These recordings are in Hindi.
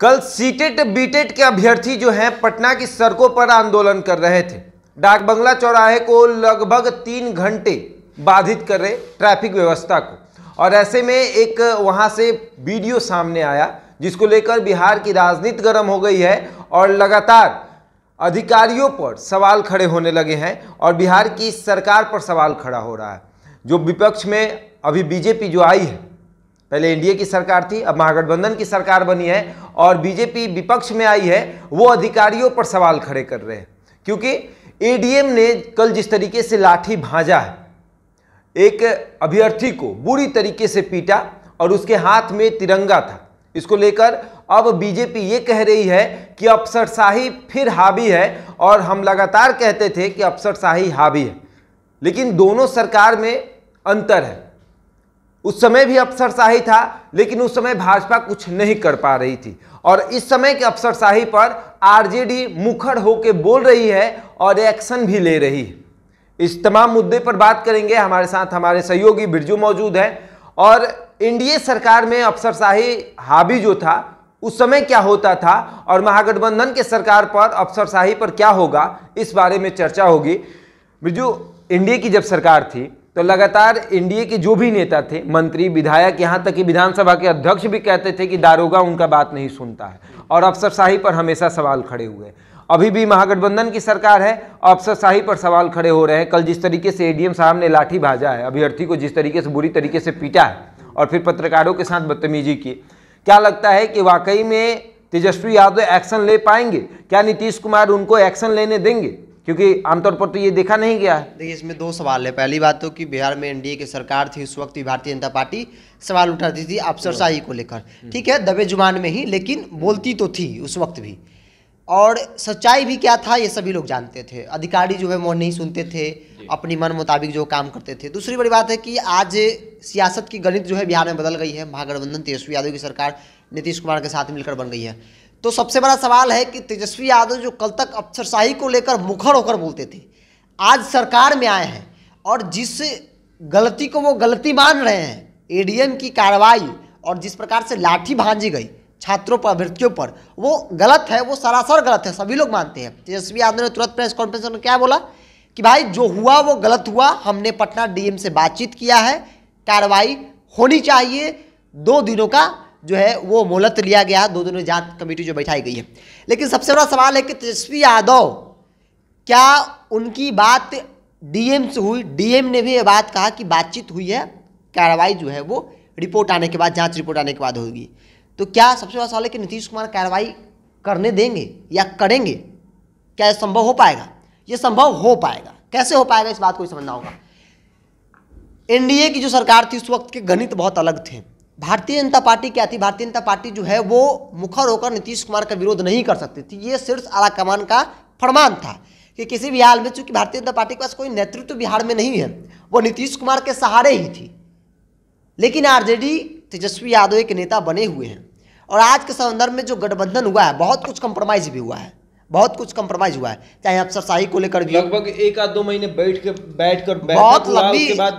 कल सीटेट बीटेट के अभ्यर्थी जो हैं पटना की सड़कों पर आंदोलन कर रहे थे डाक बंगला चौराहे को लगभग तीन घंटे बाधित कर रहे ट्रैफिक व्यवस्था को और ऐसे में एक वहाँ से वीडियो सामने आया जिसको लेकर बिहार की राजनीति गर्म हो गई है और लगातार अधिकारियों पर सवाल खड़े होने लगे हैं और बिहार की सरकार पर सवाल खड़ा हो रहा है जो विपक्ष में अभी बीजेपी जो आई है पहले एनडीए की सरकार थी अब महागठबंधन की सरकार बनी है और बीजेपी विपक्ष में आई है वो अधिकारियों पर सवाल खड़े कर रहे हैं क्योंकि एडीएम ने कल जिस तरीके से लाठी भांजा है एक अभ्यर्थी को बुरी तरीके से पीटा और उसके हाथ में तिरंगा था इसको लेकर अब बीजेपी ये कह रही है कि अफसरशाही फिर हावी है और हम लगातार कहते थे कि अफसरशाही हावी है लेकिन दोनों सरकार में अंतर है उस समय भी अफसरशाही था लेकिन उस समय भाजपा कुछ नहीं कर पा रही थी और इस समय के अफसरशाही पर आरजेडी मुखर होकर बोल रही है और एक्शन भी ले रही है इस तमाम मुद्दे पर बात करेंगे हमारे साथ हमारे सहयोगी बिरजू मौजूद हैं और एनडीए सरकार में अफसरशाही हावी जो था उस समय क्या होता था और महागठबंधन के सरकार पर अफसरशाही पर क्या होगा इस बारे में चर्चा होगी बिरजू एनडीए की जब सरकार थी तो लगातार एनडीए के जो भी नेता थे मंत्री विधायक यहाँ तक कि विधानसभा के अध्यक्ष भी कहते थे कि दारोगा उनका बात नहीं सुनता है और अफसरशाही पर हमेशा सवाल खड़े हुए अभी भी महागठबंधन की सरकार है अफसरशाही पर सवाल खड़े हो रहे हैं कल जिस तरीके से एडीएम साहब ने लाठी भाजा है अभ्यर्थी को जिस तरीके से बुरी तरीके से पीटा है और फिर पत्रकारों के साथ बदतमीजी की क्या लगता है कि वाकई में तेजस्वी यादव एक्शन ले पाएंगे क्या नीतीश कुमार उनको एक्शन लेने देंगे क्योंकि आमतौर पर तो ये देखा नहीं गया है देखिए इसमें दो सवाल है पहली बात तो कि बिहार में एनडीए की सरकार थी उस वक्त भी भारतीय जनता पार्टी सवाल उठाती थी अफसरशाही को लेकर ठीक है दबे जुबान में ही लेकिन बोलती तो थी उस वक्त भी और सच्चाई भी क्या था ये सभी लोग जानते थे अधिकारी जो है मोह नहीं सुनते थे अपनी मन मुताबिक जो काम करते थे दूसरी बड़ी बात है कि आज सियासत की गणित जो है बिहार में बदल गई है महागठबंधन तेजस्वी यादव की सरकार नीतीश कुमार के साथ मिलकर बन गई है तो सबसे बड़ा सवाल है कि तेजस्वी यादव जो कल तक अफसरशाही को लेकर मुखर होकर बोलते थे आज सरकार में आए हैं और जिस गलती को वो गलती मान रहे हैं एडीएम की कार्रवाई और जिस प्रकार से लाठी भांजी गई छात्रों पर अभ्यर्थियों पर वो गलत है वो सरासर गलत है सभी लोग मानते हैं तेजस्वी यादव ने तुरंत प्रेस कॉन्फ्रेंस में क्या बोला कि भाई जो हुआ वो गलत हुआ हमने पटना डीएम से बातचीत किया है कार्रवाई होनी चाहिए दो दिनों का जो है वो मोहलत लिया गया दो दिनों जांच कमेटी जो बैठाई गई है लेकिन सबसे बड़ा सवाल है कि तेजस्वी यादव क्या उनकी बात डीएम से हुई डीएम ने भी ये बात कहा कि बातचीत हुई है कार्रवाई जो है वो रिपोर्ट आने के बाद जांच रिपोर्ट आने के बाद होगी तो क्या सबसे बड़ा सवाल है कि नीतीश कुमार कार्रवाई करने देंगे या करेंगे क्या यह संभव हो पाएगा ये संभव हो पाएगा कैसे हो पाएगा इस बात को समझना होगा एनडीए की जो सरकार थी उस वक्त के गणित बहुत अलग थे भारतीय जनता पार्टी क्या थी भारतीय जनता पार्टी जो है वो मुखर होकर नीतीश कुमार का विरोध नहीं कर सकती थी ये शीर्ष आला कमान का फरमान था कि किसी भी हाल में चूंकि भारतीय जनता पार्टी के पास कोई नेतृत्व बिहार में नहीं है वो नीतीश कुमार के सहारे ही थी लेकिन आरजेडी तेजस्वी यादव एक नेता बने हुए हैं और आज के संदर्भ में जो गठबंधन हुआ है बहुत कुछ कंप्रोमाइज भी हुआ है बहुत कुछ कंप्रोमाइज हुआ है चाहे अफसरशाही को लेकर भी लगभग एक आध दो महीने बैठ के बैठ कर बहुत लंबी हाँ।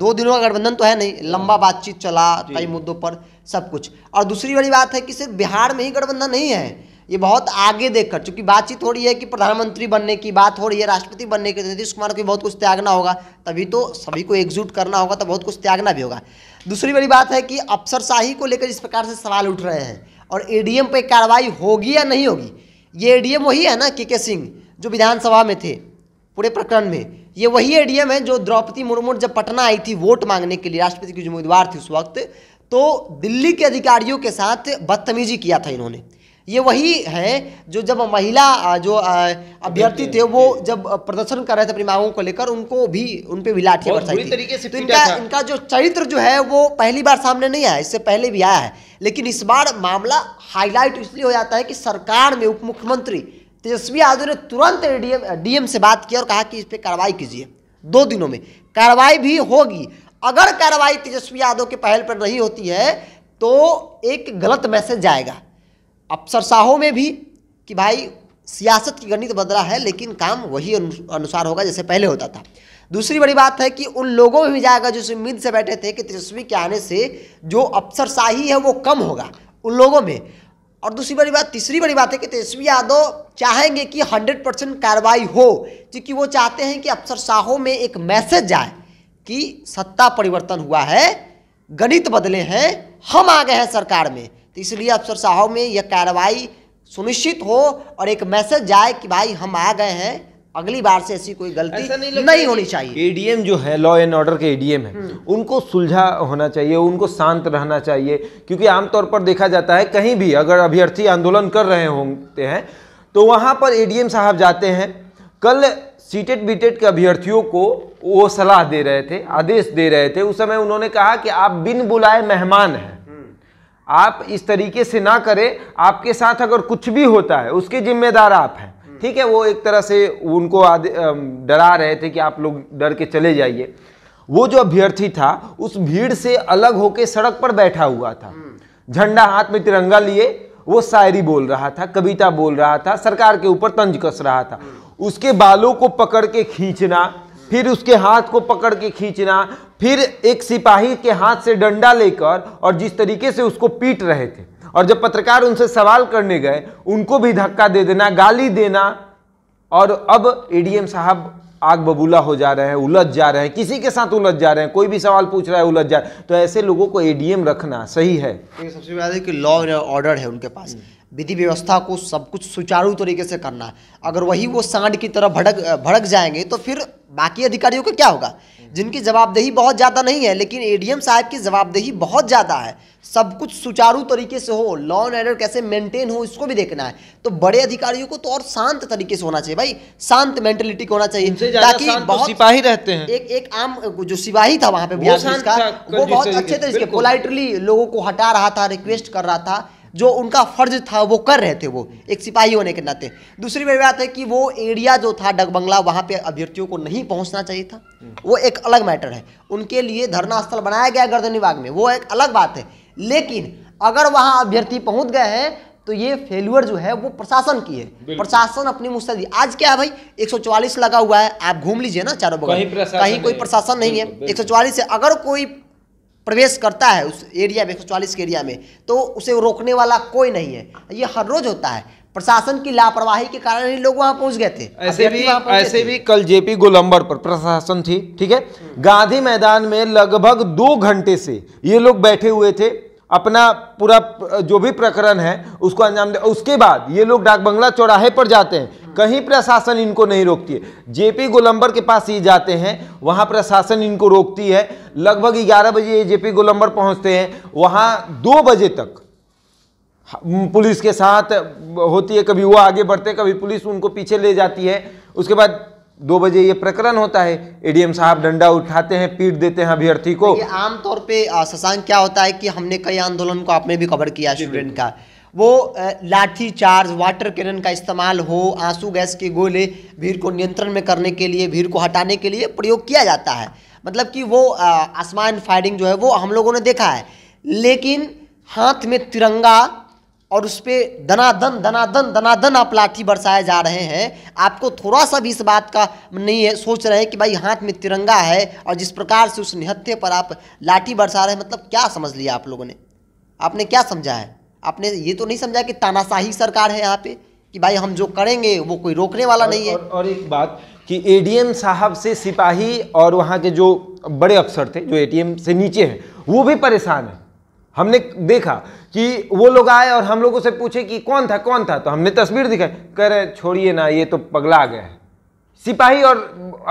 दो दिनों का गठबंधन तो है नहीं हाँ। लंबा बातचीत चला कई मुद्दों पर सब कुछ और दूसरी बड़ी बात है कि सिर्फ बिहार में ही गठबंधन नहीं है ये बहुत आगे देखकर चूंकि बातचीत हो रही है कि प्रधानमंत्री बनने की बात हो रही है राष्ट्रपति बनने की नीतीश कुमार को बहुत कुछ त्यागना होगा तभी तो सभी को एकजुट करना होगा तो बहुत कुछ त्यागना भी होगा दूसरी बड़ी बात है कि अफसरशाही को लेकर इस प्रकार से सवाल उठ रहे हैं और एडीएम पर कार्रवाई होगी या नहीं होगी ये एडीएम वही है ना के के सिंह जो विधानसभा में थे पूरे प्रकरण में ये वही एडीएम है जो द्रौपदी मुर्मू जब पटना आई थी वोट मांगने के लिए राष्ट्रपति की उम्मीदवार थी उस वक्त तो दिल्ली के अधिकारियों के साथ बदतमीजी किया था इन्होंने ये वही है जो जब महिला जो अभ्यर्थी थे वो जब प्रदर्शन कर रहे थे अपनी मांगों को लेकर उनको भी उन पर भी लाठियाँ बरसाई थी तो इनका इनका जो चरित्र जो है वो पहली बार सामने नहीं आया इससे पहले भी आया है लेकिन इस बार मामला हाईलाइट इसलिए हो जाता है कि सरकार में उप मुख्यमंत्री तेजस्वी यादव ने तुरंत डीएम डीएम से बात की और कहा कि इस पर कार्रवाई कीजिए दो दिनों में कार्रवाई भी होगी अगर कार्रवाई तेजस्वी यादव के पहल पर नहीं होती है तो एक गलत मैसेज जाएगा अफसरशाहों में भी कि भाई सियासत की गणित बदला है लेकिन काम वही अनुसार होगा जैसे पहले होता था दूसरी बड़ी बात है कि उन लोगों में भी जाएगा जो उम्मीद से बैठे थे कि तेजस्वी के आने से जो अफसरशाही है वो कम होगा उन लोगों में और दूसरी बड़ी बात तीसरी बड़ी बात है कि तेजस्वी यादव चाहेंगे कि 100 परसेंट कार्रवाई हो क्योंकि वो चाहते हैं कि अफसरशाहों में एक मैसेज जाए कि सत्ता परिवर्तन हुआ है गणित बदले हैं हम आ गए हैं सरकार में तो इसलिए अफसर साहब में यह कार्रवाई सुनिश्चित हो और एक मैसेज जाए कि भाई हम आ गए हैं अगली बार से ऐसी कोई गलती नहीं, नहीं होनी चाहिए एडीएम जो है लॉ एंड ऑर्डर के एडीएम है हम्म। उनको सुलझा होना चाहिए उनको शांत रहना चाहिए क्योंकि आमतौर पर देखा जाता है कहीं भी अगर अभ्यर्थी आंदोलन कर रहे होते हैं तो वहाँ पर एडीएम साहब जाते हैं कल सीटेट बीटेट के अभ्यर्थियों को वो सलाह दे रहे थे आदेश दे रहे थे उस समय उन्होंने कहा कि आप बिन बुलाए मेहमान हैं आप इस तरीके से ना करें आपके साथ अगर कुछ भी होता है उसके जिम्मेदार आप हैं ठीक है वो एक तरह से उनको डरा रहे थे कि आप लोग डर के चले जाइए वो जो अभ्यर्थी था उस भीड़ से अलग होके सड़क पर बैठा हुआ था झंडा हाथ में तिरंगा लिए वो शायरी बोल रहा था कविता बोल रहा था सरकार के ऊपर तंज कस रहा था उसके बालों को पकड़ के खींचना फिर उसके हाथ को पकड़ के खींचना फिर एक सिपाही के हाथ से डंडा लेकर और जिस तरीके से उसको पीट रहे थे और जब पत्रकार उनसे सवाल करने गए उनको भी धक्का दे देना गाली देना और अब एडीएम साहब आग बबूला हो जा रहे हैं उलझ जा रहे हैं किसी के साथ उलझ जा रहे हैं कोई भी सवाल पूछ रहा है उलझ जा तो ऐसे लोगों को एडीएम रखना सही है सबसे पहले कि लॉ ऑर्डर है उनके पास विधि व्यवस्था को सब कुछ सुचारू तरीके से करना है अगर वही वो सांड की तरह भड़क भड़क जाएंगे तो फिर बाकी अधिकारियों का क्या होगा जिनकी जवाबदेही बहुत ज़्यादा नहीं है लेकिन एडीएम साहब की जवाबदेही बहुत ज़्यादा है सब कुछ सुचारू तरीके से हो लॉ एंड ऑर्डर कैसे मेंटेन हो इसको भी देखना है तो बड़े अधिकारियों को तो और शांत तरीके से होना चाहिए भाई शांत मेंटेलिटी को होना चाहिए ताकि तो बहुत सिपाही रहते हैं एक एक आम जो सिपाही था वहाँ पे वो बहुत अच्छे तरीके पोलाइटली लोगों को हटा रहा था रिक्वेस्ट कर रहा था जो उनका फर्ज था वो कर रहे थे वो एक सिपाही होने के नाते दूसरी मेरी बात है कि वो एरिया जो था डगबंगला वहाँ पे अभ्यर्थियों को नहीं पहुँचना चाहिए था वो एक अलग मैटर है उनके लिए धरना स्थल बनाया गया गर्दनी बाग में वो एक अलग बात है लेकिन अगर वहाँ अभ्यर्थी पहुँच गए हैं तो ये फेलुअर जो है वो प्रशासन की है प्रशासन अपनी मुस्तैदी आज क्या है भाई 144 लगा हुआ है आप घूम लीजिए ना चारों बगल कहीं, कहीं कोई प्रशासन नहीं है 144 से अगर कोई प्रवेश करता है उस एरिया में एक के एरिया में तो उसे रोकने वाला कोई नहीं है ये हर रोज होता है प्रशासन की लापरवाही के कारण ही लोग वहां पहुंच गए थे ऐसे भी ऐसे भी कल जेपी गोलंबर पर प्रशासन थी ठीक है हम्म। गांधी मैदान में लगभग दो घंटे से ये लोग बैठे हुए थे अपना पूरा जो भी प्रकरण है उसको अंजाम दे उसके बाद ये लोग डाक बंगला चौराहे पर जाते हैं कहीं प्रशासन इनको नहीं रोकती है जेपी गोलंबर के पास ये जाते हैं वहां प्रशासन इनको रोकती है लगभग ग्यारह बजे ये जेपी गोलंबर पहुंचते हैं वहाँ दो बजे तक पुलिस के साथ होती है कभी वो आगे बढ़ते कभी पुलिस उनको पीछे ले जाती है उसके बाद दो बजे ये प्रकरण होता है एडीएम साहब डंडा उठाते हैं पीट देते हैं अभ्यर्थी को आमतौर पे शशांक क्या होता है कि हमने कई आंदोलन को आपने भी कवर किया स्टूडेंट का वो लाठी चार्ज वाटर कैनन का इस्तेमाल हो आंसू गैस के गोले भीड़ को नियंत्रण में करने के लिए भीड़ को हटाने के लिए प्रयोग किया जाता है मतलब कि वो आसमान फायरिंग जो है वो हम लोगों ने देखा है लेकिन हाथ में तिरंगा और उस पर दनादन दनादन दनादन आप लाठी बरसाए जा रहे हैं आपको थोड़ा सा भी इस बात का नहीं है सोच रहे हैं कि भाई हाथ में तिरंगा है और जिस प्रकार से उस निहत्थे पर आप लाठी बरसा रहे हैं मतलब क्या समझ लिया आप लोगों ने आपने क्या समझा है आपने ये तो नहीं समझा कि तानाशाही सरकार है यहाँ पे कि भाई हम जो करेंगे वो कोई रोकने वाला नहीं है और, और एक बात कि एडीएम साहब से सिपाही और वहाँ के जो बड़े अफसर थे जो एटीएम से नीचे हैं वो भी परेशान हैं हमने देखा कि वो लोग आए और हम लोगों से पूछे कि कौन था कौन था तो हमने तस्वीर दिखाई कह रहे छोड़िए ना ये तो पगला गए सिपाही और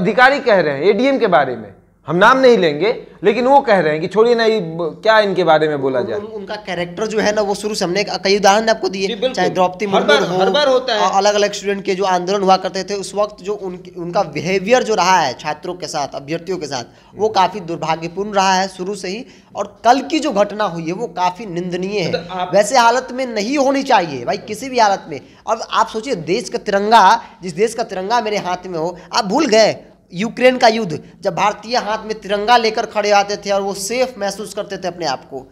अधिकारी कह रहे हैं एडीएम के बारे में हम नाम नहीं लेंगे लेकिन वो कह रहे हैं कि छोड़िए ना ये क्या इनके बारे में बोला जाए उनका कैरेक्टर जो है ना वो शुरू से हमने कई उदाहरण आपको दिए चाहे द्रौपदी मुर्मू हो होता है अलग अलग स्टूडेंट के जो आंदोलन हुआ करते थे उस वक्त जो उन, उनका बिहेवियर जो रहा है छात्रों के साथ अभ्यर्थियों के साथ वो हम्म। काफी दुर्भाग्यपूर्ण रहा है शुरू से ही और कल की जो घटना हुई है वो काफी निंदनीय है मतलब वैसे हालत में नहीं होनी चाहिए भाई किसी भी हालत में अब आप सोचिए देश का तिरंगा जिस देश का तिरंगा मेरे हाथ में हो आप भूल गए यूक्रेन का युद्ध जब भारतीय हाथ में तिरंगा लेकर खड़े आते थे और वो सेफ महसूस करते थे अपने आप को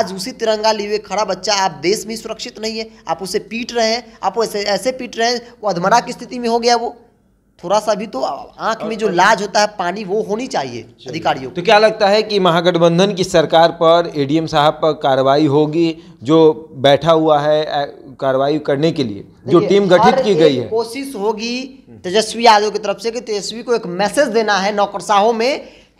आज उसी तिरंगा लिए हुए खड़ा बच्चा आप देश में सुरक्षित नहीं है आप उसे पीट रहे हैं आप ऐसे ऐसे पीट रहे हैं वो अधमरा की स्थिति में हो गया वो थोड़ा सा भी तो आंख में जो लाज होता है पानी वो होनी चाहिए अधिकारियों तो क्या लगता है कि महागठबंधन की सरकार पर एडीएम साहब पर कार्रवाई होगी जो बैठा हुआ है कार्रवाई करने के लिए जो टीम गठित की गई है कोशिश होगी तेजस्वी यादव की तरफ से कि तेजस्वी को एक मैसेज देना है नौकरशाहों में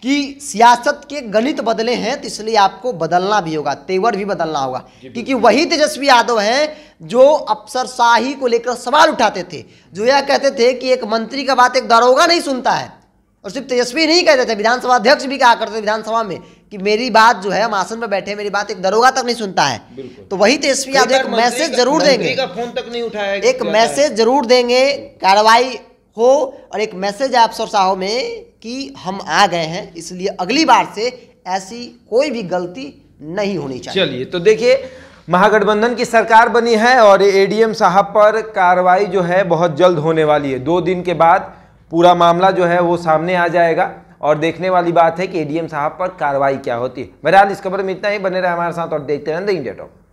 कि सियासत के गणित बदले हैं तो इसलिए आपको बदलना भी होगा तेवर भी बदलना होगा क्योंकि वही तेजस्वी यादव हैं जो अफसरशाही को लेकर सवाल उठाते थे जो यह कहते थे कि एक मंत्री का बात एक दरोगा नहीं सुनता है और सिर्फ तेजस्वी नहीं कहते थे विधानसभा अध्यक्ष भी कहा करते विधानसभा में कि मेरी बात जो है हम आसन पर बैठे मेरी बात एक दरोगा तक नहीं सुनता है तो वही तेजस्वी यादव एक मैसेज जरूर देंगे फोन तक नहीं उठाया एक मैसेज जरूर देंगे कार्रवाई हो और एक मैसेज है आप सर साहो में कि हम आ गए हैं इसलिए अगली बार से ऐसी कोई भी गलती नहीं होनी चाहिए चलिए तो देखिए महागठबंधन की सरकार बनी है और एडीएम साहब पर कार्रवाई जो है बहुत जल्द होने वाली है दो दिन के बाद पूरा मामला जो है वो सामने आ जाएगा और देखने वाली बात है कि एडीएम साहब पर कार्रवाई क्या होती है बहरहाल इस खबर में इतना ही बने रहे हमारे साथ और देखते रहें द इंडिया टॉप